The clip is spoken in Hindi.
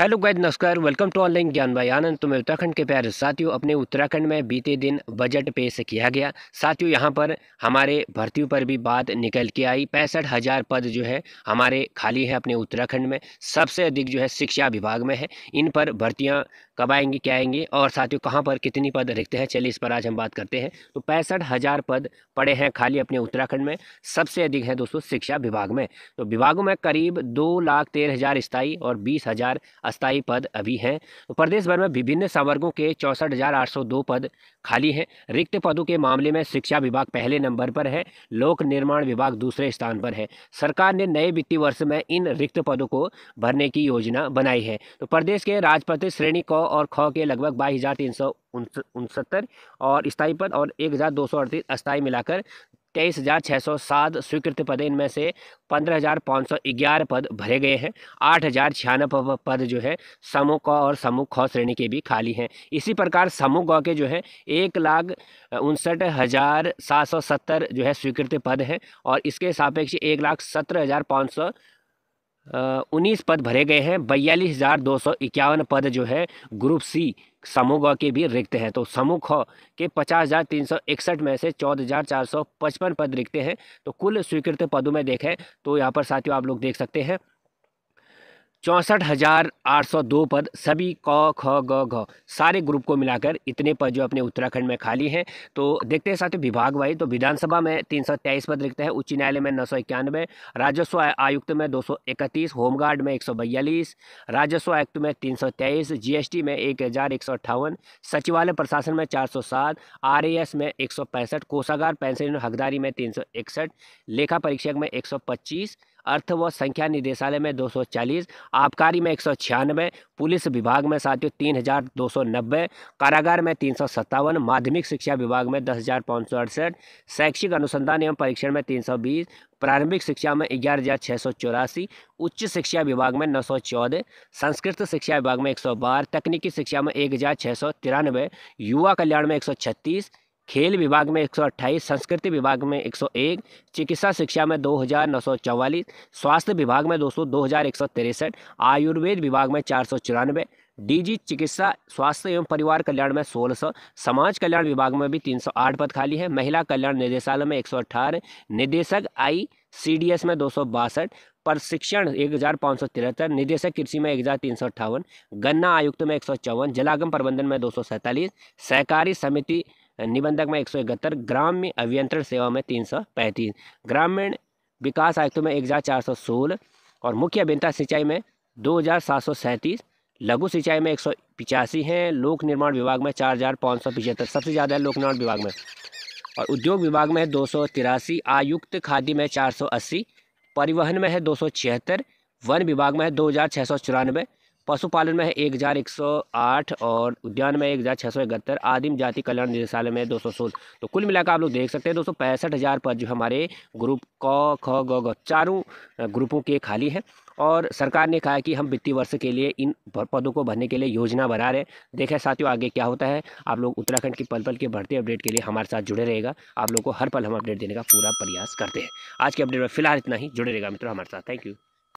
हेलो गाइज नमस्कार वेलकम टू ऑनलाइन ज्ञान भाई आनंद तुम्हें तो उत्तराखंड के प्यारे साथियों अपने उत्तराखंड में बीते दिन बजट पेश किया गया साथियों यहाँ पर हमारे भर्तियों पर भी बात निकल के आई पैंसठ हज़ार पद जो है हमारे खाली है अपने उत्तराखंड में सबसे अधिक जो है शिक्षा विभाग में है इन पर भर्तियाँ कब आएंगे क्या आएंगे और साथियों कहाँ पर कितनी पद रिक्त हैं चलिए इस पर आज हम बात करते हैं तो पैंसठ हज़ार पद पड़े हैं खाली अपने उत्तराखंड में सबसे अधिक हैं दोस्तों शिक्षा विभाग में तो विभागों में करीब दो लाख तेरह हज़ार स्थायी और बीस हज़ार अस्थायी पद अभी हैं तो प्रदेश भर में विभिन्न संवर्गों के चौंसठ हज़ार आठ सौ दो पद खाली हैं रिक्त पदों के मामले में शिक्षा विभाग पहले नंबर पर है लोक निर्माण विभाग दूसरे स्थान पर है सरकार ने नए वित्तीय वर्ष में इन रिक्त पदों को भरने की योजना बनाई है तो प्रदेश के राजपत्र श्रेणी को और ख के लगभग बाईस हज़ार तीन सौ उनसत्तर और स्थायी पद और एक हज़ार दो सौ अड़तीस अस्थायी मिलाकर तेईस हज़ार छः सौ सात स्वीकृत पद इनमें से पंद्रह हज़ार पाँच सौ ग्यारह पद भरे गए हैं आठ हज़ार छियानवे पद जो है समूह क और समूह ख श्रेणी के भी खाली हैं इसी प्रकार समूह ग के जो है एक लाख उनसठ हज़ार सात सौ सत्तर जो है स्वीकृत पद हैं और इसके सापेक्ष एक लाख सत्रह हज़ार पाँच सौ उन्नीस पद भरे गए हैं बयालीस हज़ार दो सौ इक्यावन पद जो है ग्रुप सी समूह के भी रिक्त हैं तो समूह ख के पचास हज़ार तीन सौ इकसठ में से चौदह हज़ार चार सौ पचपन पद रिक्त हैं तो कुल स्वीकृत पदों में देखें तो यहाँ पर साथियों आप लोग देख सकते हैं चौंसठ हज़ार आठ सौ दो पद सभी क ख ग घ सारे ग्रुप को मिलाकर इतने पद जो अपने उत्तराखंड में खाली हैं तो देखते हैं साथियों विभाग वाई तो विधानसभा में तीन सौ तेईस पद लिखते हैं उच्च न्यायालय में नौ सौ इक्यानवे राजस्व आयुक्त में दो सौ इकतीस होमगार्ड में एक सौ बयालीस राजस्व आयुक्त में तीन सौ तेईस जी एस टी में एक हज़ार एक सौ अट्ठावन सचिवालय प्रशासन में चार सौ सात आर ए एस में एक सौ पैंसठ कोषागार पेंशन हकदारी में तीन सौ इकसठ लेखा परीक्षक में एक सौ पच्चीस अर्थ व संख्या निदेशालय में 240 आबकारी में एक पुलिस विभाग में साथियों तीन हज़ार दो सौ नब्बे कारागार में तीन सौ सत्तावन माध्यमिक शिक्षा विभाग में दस हज़ार पाँच सौ अड़सठ शैक्षिक अनुसंधान एवं परीक्षण में तीन सौ बीस प्रारंभिक शिक्षा में ग्यारह हज़ार छः सौ चौरासी उच्च शिक्षा विभाग में नौ सौ चौदह संस्कृत शिक्षा विभाग में एक सौ बारह तकनीकी शिक्षा में एक हज़ार छः सौ तिरानवे युवा कल्याण में एक सौ छत्तीस खेल विभाग में 128 संस्कृति विभाग में 101 चिकित्सा शिक्षा में दो स्वास्थ्य विभाग में दोस्तों दो आयुर्वेद विभाग में चार डीजी चिकित्सा स्वास्थ्य एवं परिवार कल्याण में 1600 समाज कल्याण विभाग में भी 308 पद खाली है महिला कल्याण निदेशालय में अठारह निदेशक आई एस में दो प्रशिक्षण एक हज़ार पाँच सौ तिहत्तर निदेशक कृषि में एक हज़ार तीन सौ अट्ठावन गन्ना आयुक्त में एक सौ चौवन जलागम प्रबंधन में दो सौ सैंतालीस सहकारी समिति निबंधक में एक सौ इकहत्तर ग्राम्य अभियंत्रण सेवा में तीन सौ पैंतीस ग्रामीण विकास आयुक्तों में एक हज़ार चार सौ सोलह और मुख्य अभियंता सिंचाई में दो हज़ार सात सौ सैंतीस लघु सिंचाई में एक सौ पिचासी हैं लोक निर्माण विभाग में चार हज़ार पाँच सौ पिचहत्तर सबसे ज़्यादा है लोक निर्माण विभाग में और उद्योग विभाग में है दो सौ तिरासी आयुक्त खादी में चार सौ अस्सी परिवहन में है दो सौ छिहत्तर वन विभाग में है दो हज़ार छः सौ चौरानवे पशुपालन में है एक हज़ार एक सौ आठ और उद्यान में एक हज़ार छः सौ इकहत्तर आदिम जाति कल्याण निदेशालय में दो सौ सोलह तो कुल मिलाकर आप लोग देख सकते हैं दोस्तों पैंसठ हज़ार पद जो हमारे ग्रुप क ख ग चारों ग्रुपों के खाली हैं और सरकार ने कहा कि हम वित्तीय वर्ष के लिए इन पदों को भरने के लिए योजना बना रहे हैं देखें साथियों आगे क्या होता है आप लोग उत्तराखंड की पल पल के बढ़ते अपडेट के लिए हमारे साथ जुड़े रहेगा आप लोग को हर पल हम अपडेट देने का पूरा प्रयास करते हैं आज के अपडेट में फिलहाल इतना ही जुड़े रहेगा मित्रों हमारे साथ थैंक यू